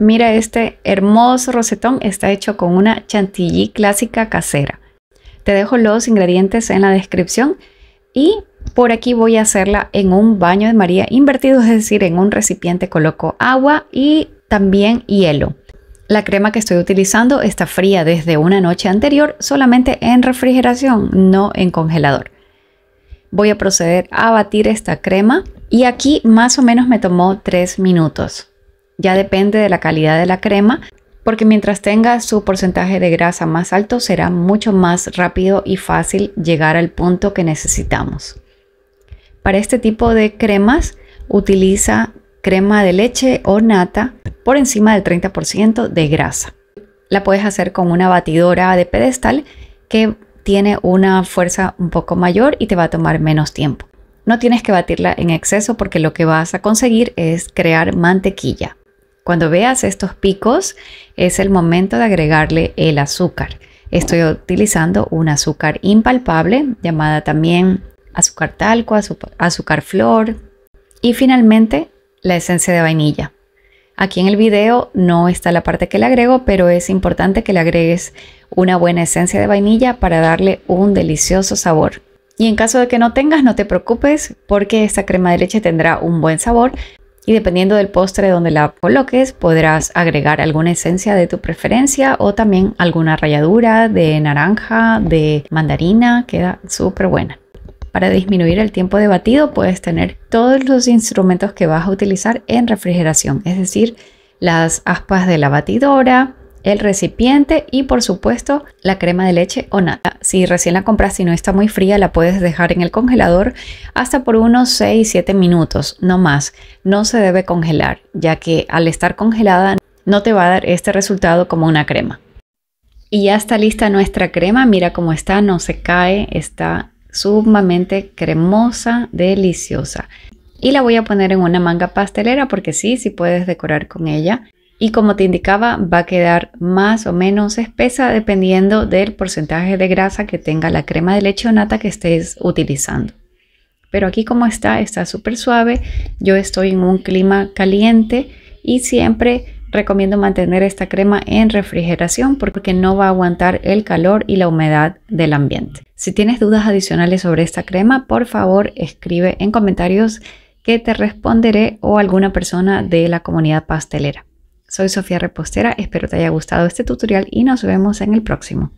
Mira este hermoso rosetón, está hecho con una chantilly clásica casera. Te dejo los ingredientes en la descripción y por aquí voy a hacerla en un baño de María invertido, es decir, en un recipiente coloco agua y también hielo. La crema que estoy utilizando está fría desde una noche anterior, solamente en refrigeración, no en congelador. Voy a proceder a batir esta crema y aquí más o menos me tomó 3 minutos. Ya depende de la calidad de la crema, porque mientras tenga su porcentaje de grasa más alto, será mucho más rápido y fácil llegar al punto que necesitamos. Para este tipo de cremas, utiliza crema de leche o nata por encima del 30% de grasa. La puedes hacer con una batidora de pedestal que tiene una fuerza un poco mayor y te va a tomar menos tiempo. No tienes que batirla en exceso porque lo que vas a conseguir es crear mantequilla. Cuando veas estos picos, es el momento de agregarle el azúcar. Estoy utilizando un azúcar impalpable, llamada también azúcar talco, azúcar flor y finalmente la esencia de vainilla. Aquí en el video no está la parte que le agrego, pero es importante que le agregues una buena esencia de vainilla para darle un delicioso sabor. Y en caso de que no tengas, no te preocupes porque esta crema de leche tendrá un buen sabor, y dependiendo del postre donde la coloques podrás agregar alguna esencia de tu preferencia o también alguna ralladura de naranja, de mandarina, queda súper buena. Para disminuir el tiempo de batido puedes tener todos los instrumentos que vas a utilizar en refrigeración, es decir, las aspas de la batidora, el recipiente y por supuesto la crema de leche o nata. Si recién la compras y no está muy fría, la puedes dejar en el congelador hasta por unos 6-7 minutos, no más. No se debe congelar, ya que al estar congelada no te va a dar este resultado como una crema. Y ya está lista nuestra crema, mira cómo está, no se cae, está sumamente cremosa, deliciosa. Y la voy a poner en una manga pastelera porque sí, sí puedes decorar con ella y como te indicaba va a quedar más o menos espesa dependiendo del porcentaje de grasa que tenga la crema de leche o nata que estés utilizando. Pero aquí como está, está súper suave, yo estoy en un clima caliente y siempre recomiendo mantener esta crema en refrigeración porque no va a aguantar el calor y la humedad del ambiente. Si tienes dudas adicionales sobre esta crema, por favor escribe en comentarios que te responderé o alguna persona de la comunidad pastelera. Soy Sofía Repostera, espero te haya gustado este tutorial y nos vemos en el próximo.